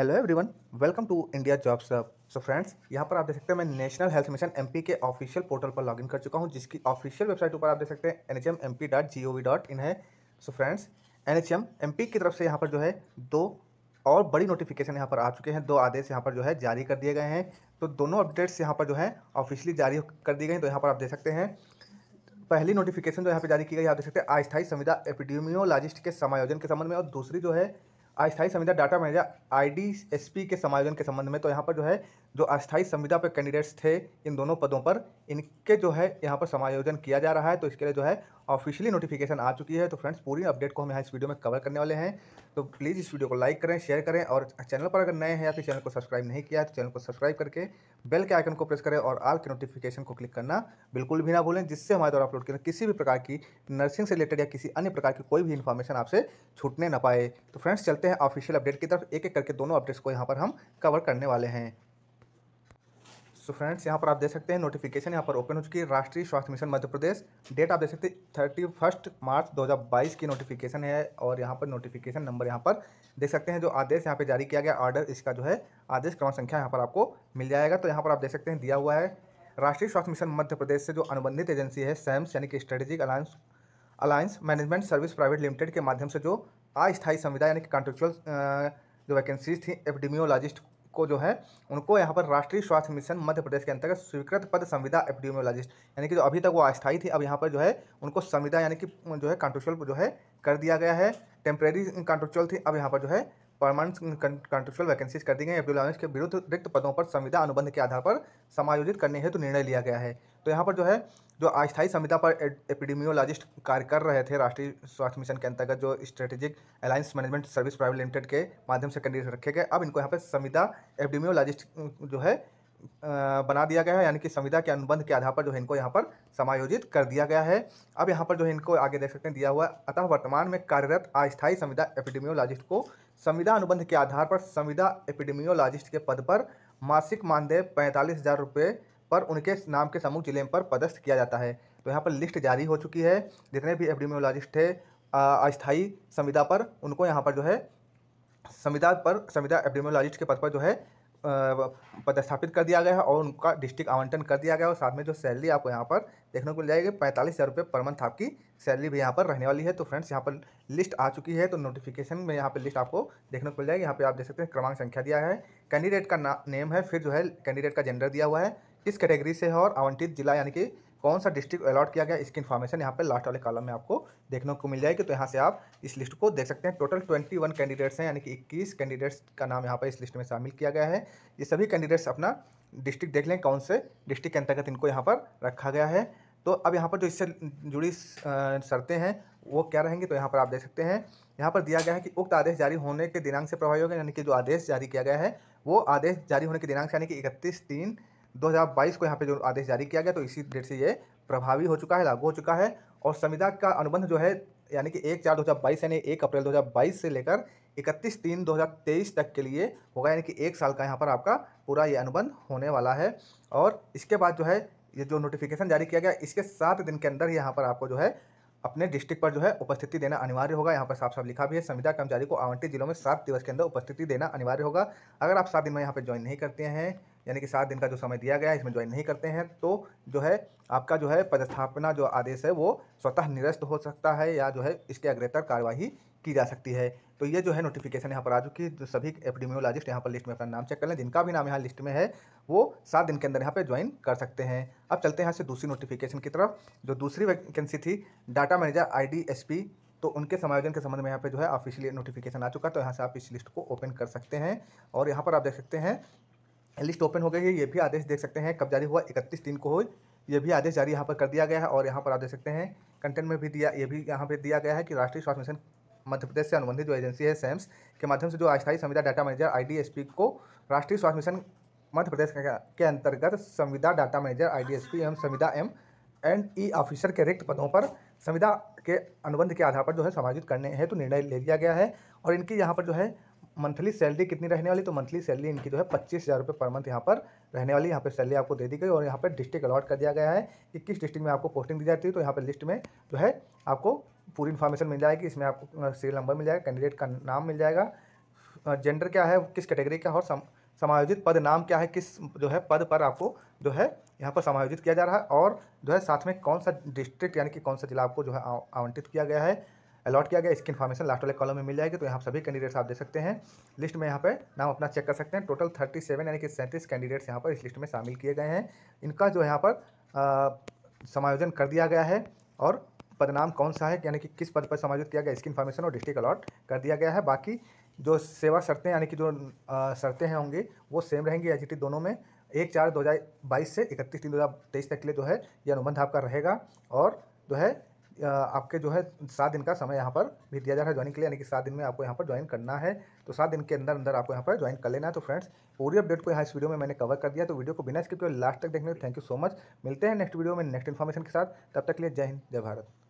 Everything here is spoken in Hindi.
hello everyone welcome to India jobs so friends यहाँ पर आप देख सकते हैं मैं नेशनल हेल्थ मिशन एमपी के ऑफिशियल पोर्टल पर लॉगिन कर चुका हूँ जिसकी ऑफिशियल वेबसाइट ऊपर आप देख सकते हैं N H M M P dot G O V dot in है so friends N H M M P की तरफ से यहाँ पर जो है दो और बड़ी नोटिफिकेशन यहाँ पर आ चुके हैं दो आदेश यहाँ पर जो है जारी कर दिए गए हैं तो दोनों अपडेट्स यहाँ पर जो है ऑफिशियली जारी कर दिए गए हैं तो यहाँ पर आप देख सकते हैं पहली नोटिफिकेशन जो यहाँ पर जारी की गई आप देख सकते हैं अस्थायी संविदा एपिडेमियोलॉजिस्ट के समायोजन के संबंध में और दूसरी जो है अस्थायी समिति डाटा मैनेजर आई डी के समायोजन के संबंध में तो यहाँ पर जो है जो अस्थायी संविदा पर कैंडिडेट्स थे इन दोनों पदों पर इनके जो है यहाँ पर समायोजन किया जा रहा है तो इसके लिए जो है ऑफिशियली नोटिफिकेशन आ चुकी है तो फ्रेंड्स पूरी अपडेट को हम यहाँ इस वीडियो में कवर करने वाले हैं तो प्लीज़ इस वीडियो को लाइक करें शेयर करें और चैनल पर अगर नए हैं या फिर चैनल को सब्सक्राइब नहीं किया है तो चैनल को सब्सक्राइब करके बेल के आइकन को प्रेस करें और आल के नोटिफिकेशन को क्लिक करना बिल्कुल भी ना भूलें जिससे हमारे द्वारा अपलोड करें किसी भी प्रकार की नर्सिंग से रिलेटेड या किसी अन्य प्रकार की कोई भी इन्फॉर्मेशन आपसे छूटने ना पाए तो फ्रेंड्स चलते हैं ऑफिशियल अपडेट की तरफ एक एक करके दोनों अपडेट्स को यहाँ पर हम कवर करने वाले हैं सो फ्रेंड्स यहाँ पर आप देख सकते हैं नोटिफिकेशन यहाँ पर ओपन हो चुकी है राष्ट्रीय स्वास्थ्य मिशन मध्य प्रदेश डेट आप देख सकते हैं थर्टी फर्स्ट मार्च 2022 की नोटिफिकेशन है और यहाँ पर नोटिफिकेशन नंबर यहाँ पर देख सकते हैं जो आदेश यहाँ पर जारी किया गया ऑर्डर इसका जो है आदेश क्रम संख्या यहाँ पर आपको मिल जाएगा तो यहाँ पर आप देख सकते हैं दिया हुआ है राष्ट्रीय स्वास्थ्य मिशन मध्य प्रदेश से जो अनुबंधित एजेंसी है सैम्स यानी कि strategic alliance alliance management service private limited के माध्यम से जो अस्थायी संविधा यानी कि कॉन्ट्रेक्चुअल जो वैकेंसीज थी एपिडेमियोलॉजिस्ट को जो है उनको यहाँ पर राष्ट्रीय स्वास्थ्य मिशन मध्य प्रदेश के अंतर्गत स्वीकृत पद संविदा एपिडेमियोलॉजिस्ट यानी कि जो अभी तक वो अस्थायी थी अब यहाँ पर जो है उनको संविदा यानी कि जो है कॉन्ट्रोचुअल जो है कर दिया गया है टेम्प्रेरी कॉन्ट्रोचुअल थी अब यहाँ पर जो है परमानेंट कॉन्ट्रेक्चुअल वैकेंसीज कर दी गई अब्दुल के विरुद्ध रिक्त पदों पर संविदा अनुबंध के आधार पर समायोजित करने हेतु तो निर्णय लिया गया है तो यहाँ पर जो है जो अस्थायी संविदा पर एपिडेमियोलॉजिस्ट कार्य कर रहे थे राष्ट्रीय स्वास्थ्य मिशन के अंतर्गत जो strategic alliance management service private limited के माध्यम से कैंडिडेट रखे गए अब इनको यहाँ पर संविदा एपिडेमियोलॉजिस्ट जो है बना दिया गया है यानी कि संविदा के अनुबंध के आधार पर जो है इनको यहाँ पर समायोजित कर दिया गया है अब यहाँ पर जो है इनको आगे देख सकते हैं दिया हुआ अतः वर्तमान में कार्यरत अस्थायी संविदा एपिडेमियोलॉजिस्ट को संविदा अनुबंध के आधार पर संविदा एपिडेमियोलॉजिस्ट के पद पर मासिक मानदेय पैंतालीस हज़ार रुपये पर उनके नाम के समूह जिले पर पदस्थ किया जाता है तो यहाँ पर लिस्ट जारी हो चुकी है जितने भी एपिडेमियोलॉजिस्ट थे अस्थायी संविदा पर उनको यहाँ पर जो है संविदा पर संविदा एपिडेमियोलॉजिस्ट के पद पर जो है पदस्थापित कर दिया गया है और उनका डिस्ट्रिक्ट आवंटन कर दिया गया है और साथ में जो सैलरी आपको यहाँ पर देखने को मिल जाएगी पैंतालीस हज़ार रुपये पर मंथ आपकी सैलरी भी यहाँ पर रहने वाली है तो फ्रेंड्स यहाँ पर लिस्ट आ चुकी है तो नोटिफिकेशन में यहाँ पर लिस्ट आपको देखने को मिल जाएगी यहाँ पर आप देख सकते हैं क्रमांक संख्या दिया है कैंडिडेट का ना नेम है फिर जो है कैंडिडेट का जेंडर दिया हुआ है किस कैटेगरी से है और आवंटित जिला यानी कि कौन सा डिस्ट्रिक्ट अलॉट किया गया इसकी इन्फॉर्मेशन यहाँ पे लास्ट वाले कॉलम में आपको देखने को मिल जाएगी तो यहाँ से आप इस लिस्ट को देख सकते हैं टोटल ट्वेंटी वन कैंडिडेट्स हैं यानी कि इक्कीस कैंडिडेट्स का नाम यहाँ पर इस लिस्ट में शामिल किया गया है ये सभी कैंडिडेट्स अपना डिस्ट्रिक्ट देख लें कौन से डिस्ट्रिक्ट के अंतर्गत इनको यहाँ पर रखा गया है तो अब यहाँ पर जो इससे जुड़ी शर्तें हैं वो क्या रहेंगी तो यहाँ पर आप देख सकते हैं यहाँ पर दिया गया है कि उक्त आदेश जारी होने के दिनांक से प्रभावी होगा यानी कि जो आदेश जारी किया गया है वो आदेश जारी होने के दिनांक यानी कि इकतीस तीन 2022 को यहाँ पे जो आदेश जारी किया गया तो इसी डेट से ये प्रभावी हो चुका है लागू हो चुका है और संविदा का अनुबंध जो है यानी कि एक चार दो हज़ार बाईस यानी एक अप्रैल दो हज़ार बाईस से लेकर इकतीस तीन दो हज़ार तेईस तक के लिए होगा यानी कि एक साल का यहाँ पर आपका पूरा ये अनुबंध होने वाला है और इसके बाद जो है ये जो नोटिफिकेशन जारी किया गया इसके सात दिन के अंदर ही यहाँ पर आपको जो है अपने डिस्ट्रिक्ट पर जो है उपस्थिति देना अनिवार्य होगा यहाँ पर साफ साफ लिखा भी है संविदा कर्मचारी को आवंटित जिलों में सात दिवस के अंदर उपस्थिति देना अनिवार्य होगा अगर आप सात दिन में यहाँ पर ज्वाइन नहीं करते हैं यानी कि सात दिन का जो समय दिया गया है इसमें ज्वाइन नहीं करते हैं तो जो है आपका जो है पदस्थापना जो आदेश है वो स्वतः निरस्त हो सकता है या जो है इसके अग्रेतर कार्यवाही की जा सकती है तो ये जो है नोटिफिकेशन यहाँ पर आ चुकी है जो सभी एपिडेमियोलॉजिस्ट यहाँ पर लिस्ट में अपना नाम चेक कर लें जिनका भी नाम यहाँ लिस्ट में है वो सात दिन के अंदर यहाँ पे ज्वाइन कर सकते हैं अब चलते हैं यहाँ से दूसरी नोटिफिकेशन की तरफ जो दूसरी वैकेंसी थी डाटा मैनेजर आई तो उनके समायोजन के संबंध में यहाँ पर जो है ऑफिशियली नोटिफिकेशन आ चुका तो यहाँ से आप इस लिस्ट को ओपन कर सकते हैं और यहाँ पर आप देख सकते हैं लिस्ट ओपन हो गई है ये भी आदेश देख सकते हैं कब जारी हुआ इकतीस दिन को हो ये भी आदेश जारी यहाँ पर कर दिया गया है और यहाँ पर आप देख सकते हैं कंटेंट में भी दिया ये भी यहाँ पर दिया गया है कि राष्ट्रीय स्वास्थ्य मिशन मध्य प्रदेश से अनुबंधित जो एजेंसी है सैम्स के माध्यम से जो अस्थायी संविदा डाटा मैनेजर आईडीएसपी को राष्ट्रीय स्वास्थ्य मिशन मध्य प्रदेश के अंतर्गत संविदा डाटा मैनेजर आईडीएसपी एवं संविदा एम एंड ई ऑफिसर के रिक्त पदों पर संविदा के अनुबंध के आधार पर जो है समायोजित करने हैं तो निर्णय ले लिया गया है और इनकी यहाँ पर जो है मंथली सैलरी कितनी रहने वाली तो मंथली सैलरी इनकी जो है पच्चीस हज़ार रुपये पर मंथ यहाँ पर रहने वाली यहाँ पर सैलरी आपको दे दी गई और यहाँ पर डिस्ट्रिक्ट अलॉट कर दिया गया है कि किस डिस्ट्रिक्ट में आपको पोस्टिंग दी जाती है तो यहाँ पर लिस्ट में जो है आपको पूरी इन्फॉर्मेशन मिल जाएगी इसमें आपको सीरियल नंबर मिल जाएगा कैंडिडेट का नाम मिल जाएगा जेंडर क्या है किस कैटेगरी का और समायोजित पद नाम क्या है किस जो है पद पर आपको जो है यहाँ पर समायोजित किया जा रहा है और जो है साथ में कौन सा डिस्ट्रिक्ट यानी कि कौन सा जिला आपको जो है आवंटित किया गया है अलॉट किया गया इसकी इन्फॉर्मेशन लास्ट वाले कॉलम में मिल जाएगी तो यहाँ सभी कैंडिडेट्स आप देख सकते हैं लिस्ट में यहाँ पर नाम अपना चेक कर सकते हैं टोटल थर्टी सेवन यानी कि सैंतीस कैंडिडेट्स यहाँ पर इस लिस्ट में शामिल किए गए हैं इनका जो यहाँ पर समायोजन कर दिया गया है और पदनाम कौन सा है यानी कि किस पद पर समायोजित किया गया इसकी इन्फॉर्मेशन और डिस्ट्रिक्ट अलॉट कर दिया गया है बाकी जो सेवा शर्तें यानी कि जो शर्तें हैं होंगी वो सेम रहेंगी एच दोनों में एक चार दो हज़ार बाईस से इकतीस तीन दो हज़ार तेईस तक के लिए जो है ये अनुबंध आपका रहेगा और जो है आपके जो है सात दिन का समय यहाँ पर भी दिया जा रहा है ज्वाइनिंग के लिए यानी कि सात दिन में आपको यहाँ पर ज्वाइन करना है तो सात दिन के अंदर अंदर आपको यहाँ पर ज्वाइन कर लेना है तो फ्रेंड्स पूरी अपडेट को यहाँ इस वीडियो में मैंने कवर कर दिया तो वीडियो को बिना स्किप के लास्ट तक देखने थैंक यू सो मच मिलते हैं नेक्स्ट वीडियो में नेक्स्ट इन्फॉर्मेशन के साथ तब तक लिए जय हिंद जय भारत